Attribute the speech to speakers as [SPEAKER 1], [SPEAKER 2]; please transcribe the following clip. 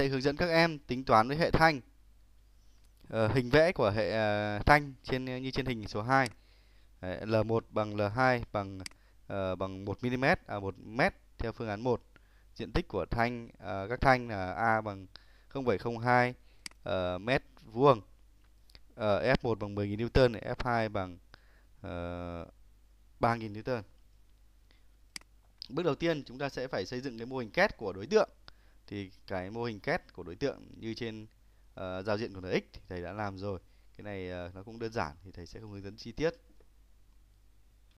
[SPEAKER 1] sẽ hướng dẫn các em tính toán với hệ thanh uh, hình vẽ của hệ uh, thanh trên à, như trên hình số 2 Đấy, L1 bằng L2 bằng uh, bằng 1 mm à 1 m theo phương án 1 diện tích của thanh uh, các thanh là A bằng 0,02 uh, ờ, mét vuông uh, F1 bằng 10.000 Newton F2 bằng uh, 3.000 Newton bước đầu tiên chúng ta sẽ phải xây dựng cái mô hình két của đối tượng thì cái mô hình két của đối tượng như trên uh, giao diện của nx thì thầy đã làm rồi cái này uh, nó cũng đơn giản thì thầy sẽ không hướng dẫn chi tiết